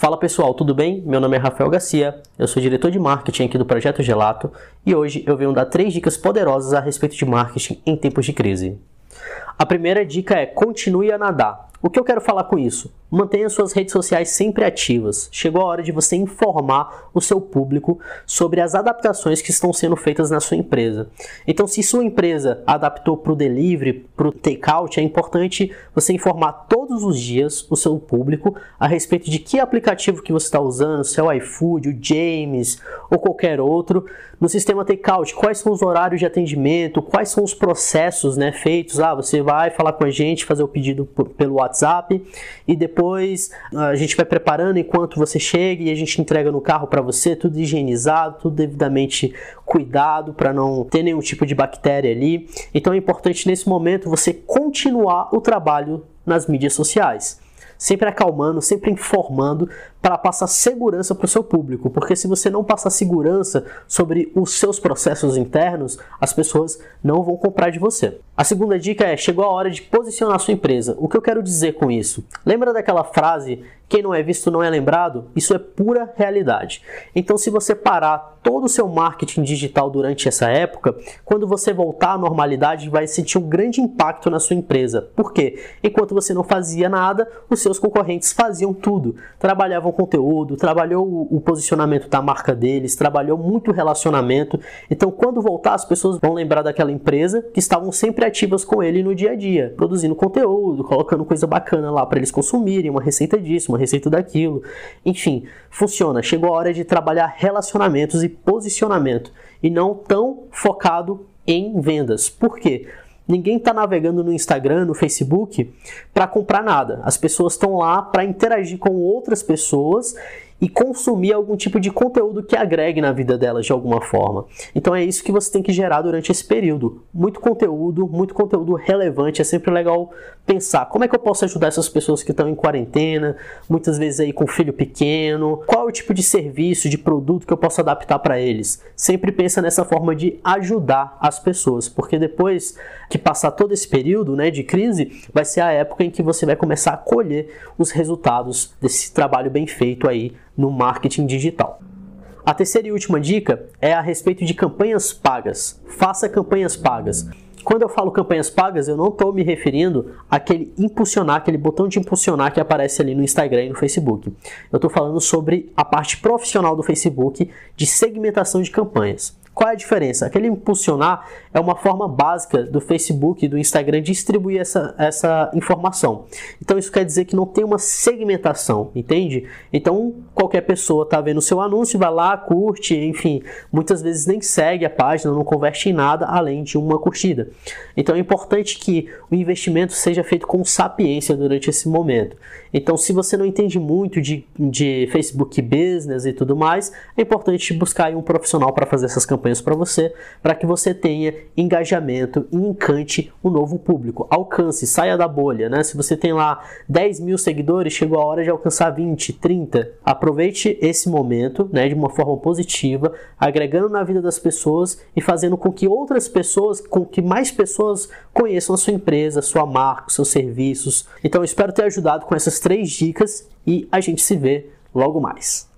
Fala pessoal, tudo bem? Meu nome é Rafael Garcia, eu sou diretor de marketing aqui do Projeto Gelato e hoje eu venho dar três dicas poderosas a respeito de marketing em tempos de crise. A primeira dica é continue a nadar. O que eu quero falar com isso? Mantenha suas redes sociais sempre ativas. Chegou a hora de você informar o seu público sobre as adaptações que estão sendo feitas na sua empresa. Então, se sua empresa adaptou para o delivery, para o takeout, é importante você informar todos os dias o seu público a respeito de que aplicativo que você está usando, se é o iFood, o James ou qualquer outro. No sistema takeout, quais são os horários de atendimento, quais são os processos né, feitos. Ah, você vai falar com a gente, fazer o pedido pelo WhatsApp e depois depois a gente vai preparando enquanto você chega e a gente entrega no carro para você, tudo higienizado, tudo devidamente cuidado para não ter nenhum tipo de bactéria ali. Então é importante nesse momento você continuar o trabalho nas mídias sociais sempre acalmando, sempre informando para passar segurança para o seu público, porque se você não passar segurança sobre os seus processos internos, as pessoas não vão comprar de você. A segunda dica é: chegou a hora de posicionar sua empresa. O que eu quero dizer com isso? Lembra daquela frase: quem não é visto não é lembrado? Isso é pura realidade. Então, se você parar todo o seu marketing digital durante essa época, quando você voltar à normalidade, vai sentir um grande impacto na sua empresa. Por quê? Enquanto você não fazia nada, os seus concorrentes faziam tudo. Trabalhavam conteúdo, trabalhou o posicionamento da marca deles, trabalhou muito relacionamento. Então, quando voltar, as pessoas vão lembrar daquela empresa que estavam sempre com ele no dia a dia, produzindo conteúdo, colocando coisa bacana lá para eles consumirem, uma receita disso, uma receita daquilo. Enfim, funciona. Chegou a hora de trabalhar relacionamentos e posicionamento e não tão focado em vendas. Por quê? Ninguém está navegando no Instagram, no Facebook para comprar nada. As pessoas estão lá para interagir com outras pessoas e consumir algum tipo de conteúdo que agregue na vida delas de alguma forma. Então é isso que você tem que gerar durante esse período. Muito conteúdo, muito conteúdo relevante. É sempre legal pensar como é que eu posso ajudar essas pessoas que estão em quarentena, muitas vezes aí com filho pequeno. Qual é o tipo de serviço, de produto que eu posso adaptar para eles? Sempre pensa nessa forma de ajudar as pessoas, porque depois que passar todo esse período, né, de crise, vai ser a época em que você vai começar a colher os resultados desse trabalho bem feito aí no marketing digital. A terceira e última dica é a respeito de campanhas pagas. Faça campanhas pagas. Quando eu falo campanhas pagas, eu não estou me referindo àquele impulsionar, aquele botão de impulsionar que aparece ali no Instagram e no Facebook. Eu estou falando sobre a parte profissional do Facebook de segmentação de campanhas. Qual é a diferença? Aquele impulsionar é uma forma básica do Facebook e do Instagram distribuir essa, essa informação. Então isso quer dizer que não tem uma segmentação, entende? Então qualquer pessoa está vendo o seu anúncio, vai lá, curte, enfim, muitas vezes nem segue a página, não converte em nada além de uma curtida. Então é importante que o investimento seja feito com sapiência durante esse momento. Então, se você não entende muito de, de Facebook Business e tudo mais, é importante buscar um profissional para fazer essas campanhas preço para você, para que você tenha engajamento e encante o um novo público. Alcance, saia da bolha, né? Se você tem lá 10 mil seguidores, chegou a hora de alcançar 20, 30. Aproveite esse momento, né, de uma forma positiva, agregando na vida das pessoas e fazendo com que outras pessoas, com que mais pessoas conheçam a sua empresa, sua marca, seus serviços. Então, espero ter ajudado com essas três dicas e a gente se vê logo mais.